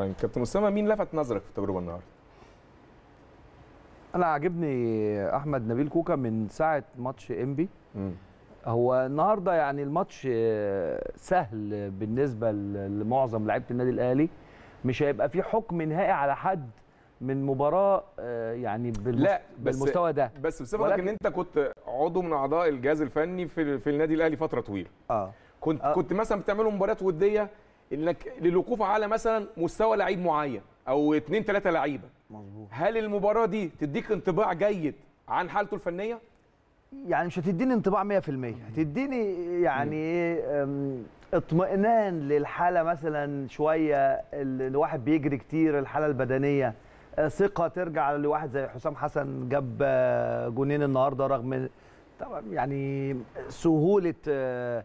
طيب كابتن اسامه مين لفت نظرك في التجربه النهارده؟ انا عاجبني احمد نبيل كوكا من ساعه ماتش انبي هو النهارده يعني الماتش آه، سهل بالنسبه لمعظم لعيبه النادي الاهلي مش هيبقى في حكم نهائي على حد من مباراه آه، يعني بالمست... لا بس بالمستوى ده بس بصفتك ولكن... ان انت كنت عضو من اعضاء الجهاز الفني في, في النادي الاهلي فتره طويله اه كنت آه. كنت مثلا بتعملوا مباريات وديه انك للوقوف على مثلا مستوى لعيب معين او اثنين ثلاثه لعيبه مظبوط هل المباراه دي تديك انطباع جيد عن حالته الفنيه يعني مش هتديني انطباع 100% هتديني يعني ايه اطمئنان للحاله مثلا شويه الواحد بيجري كتير الحاله البدنيه آه، ثقه ترجع لواحد زي حسام حسن جاب آه، جونين النهارده رغم طبعا يعني سهوله آه،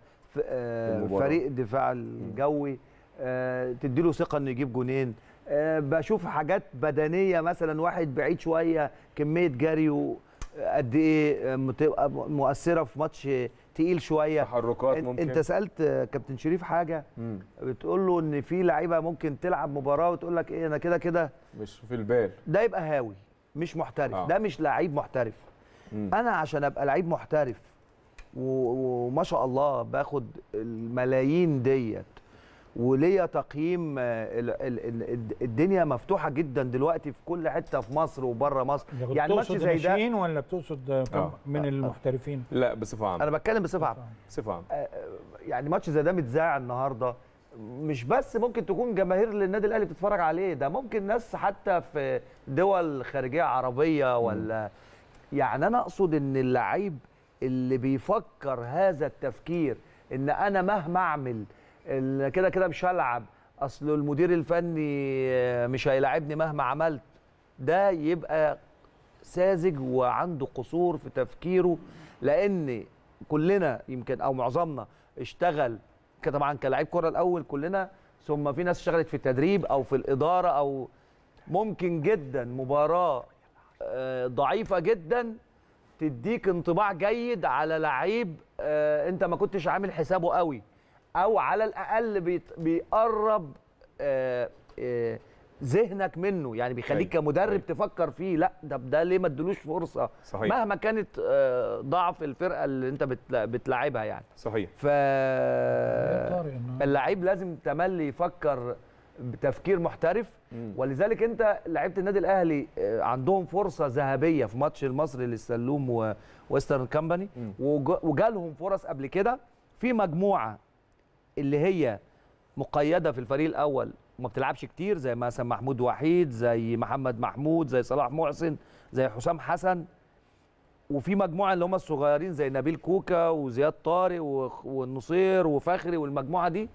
فريق الدفاع الجوي آه، تديله ثقه انه يجيب جونين آه، بشوف حاجات بدنيه مثلا واحد بعيد شويه كميه جري قد ايه آه، مؤثره في ماتش تقيل شويه تحركات ممكن انت سالت كابتن شريف حاجه بتقول له ان في لعيبه ممكن تلعب مباراه وتقول لك ايه انا كده كده مش في البال ده يبقى هاوي مش محترف آه. ده مش لعيب محترف مم. انا عشان ابقى لعيب محترف وما شاء الله باخد الملايين ديت وليا تقييم آه، الدنيا مفتوحه جدا دلوقتي في كل حته في مصر وبره مصر يعني ماتش زي ده ولا بتقصد آه. من آه. المحترفين لا بصفه عامه انا بتكلم بصفه عامه بصفه عامه آه، يعني ماتش زي ده متذاع النهارده مش بس ممكن تكون جماهير للنادي الاهلي بتتفرج عليه ده ممكن ناس حتى في دول خارجيه عربيه ولا يعني انا اقصد ان اللعيب اللي بيفكر هذا التفكير ان انا مهما اعمل كده كده مش هلعب اصل المدير الفني آه، مش هيلاعبني مهما عملت ده يبقى ساذج وعنده قصور في تفكيره لان كلنا يمكن او معظمنا اشتغل طبعا كلاعب كره الاول كلنا ثم في ناس اشتغلت في التدريب او في الاداره او ممكن جدا مباراه آه، ضعيفه جدا تديك انطباع جيد على لعيب آه، انت ما كنتش عامل حسابه قوي او على الاقل بيقرب آه، آه، ذهنك منه يعني بيخليك أيوة، كمدرب أيوة. تفكر فيه لا ده ده ليه ما ادلوش فرصه صحيح. مهما كانت آه، ضعف الفرقه اللي انت بتلاعبها يعني صحيح ف يعني. اللعيب لازم تملي يفكر بتفكير محترف مم. ولذلك انت لعيبه النادي الاهلي عندهم فرصه ذهبيه في ماتش المصري للسلوم وويسترن كامباني وجالهم فرص قبل كده في مجموعه اللي هي مقيده في الفريق الاول وما بتلعبش كتير زي مثلا محمود وحيد زي محمد محمود زي صلاح محسن زي حسام حسن وفي مجموعه اللي هم الصغيرين زي نبيل كوكا وزياد طارق والنصير وفخري والمجموعه دي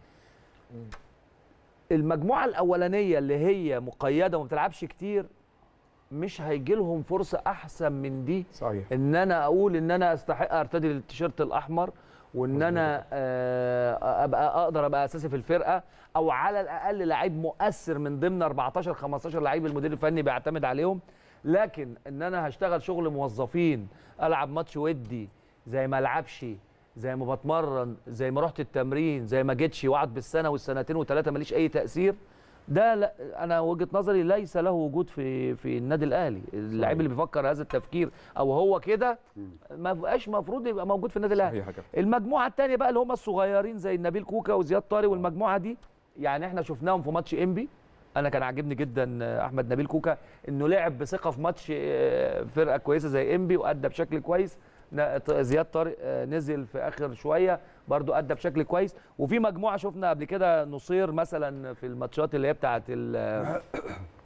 المجموعه الاولانيه اللي هي مقيده وما بتلعبش كتير مش هيجي لهم فرصه احسن من دي صحيح. ان انا اقول ان انا استحق ارتدي التيشيرت الاحمر وان انا آه، ابقى اقدر ابقى اساسي في الفرقه او على الاقل لعيب مؤثر من ضمن 14 15 لعيب المدير الفني بيعتمد عليهم لكن ان انا هشتغل شغل موظفين العب ماتش ودي زي ما العبش زي ما بتمرن زي ما رحت التمرين زي ما جيتش واقعد بالسنه والسنتين وثلاثه ماليش اي تاثير ده لا انا وجهه نظري ليس له وجود في في النادي الاهلي اللاعب اللي بيفكر هذا التفكير او هو كده ما بقاش المفروض يبقى موجود في النادي الاهلي المجموعه الثانيه بقى اللي هم الصغيرين زي نبيل كوكا وزياد طارق آه. والمجموعه دي يعني احنا شفناهم في ماتش انبي انا كان عاجبني جدا احمد نبيل كوكا انه لعب بثقه في ماتش آه، فرقه كويسه زي انبي وادى بشكل كويس زياد طارق آه، نزل في اخر شويه برضو ادى بشكل كويس وفي مجموعه شفنا قبل كده نصير مثلا في الماتشات اللي هي بتاعه ال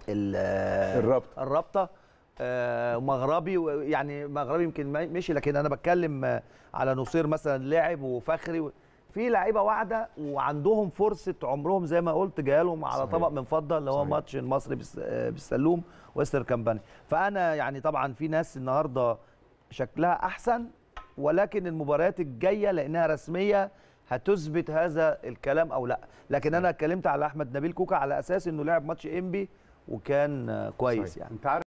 ال آه، الرابطه الرابطه آه، مغربي يعني مغربي يمكن مشي لكن انا بتكلم على نصير مثلا لعب وفخري في لعيبه واعده وعندهم فرصه عمرهم زي ما قلت لهم على طبق من فضه اللي هو ماتش المصري بالسلوم وستر كامباني فانا يعني طبعا في ناس النهارده شكلها احسن ولكن المباريات الجايه لانها رسميه هتثبت هذا الكلام او لا لكن انا اتكلمت على احمد نبيل كوكا على اساس انه لعب ماتش انبي وكان كويس صحيح. يعني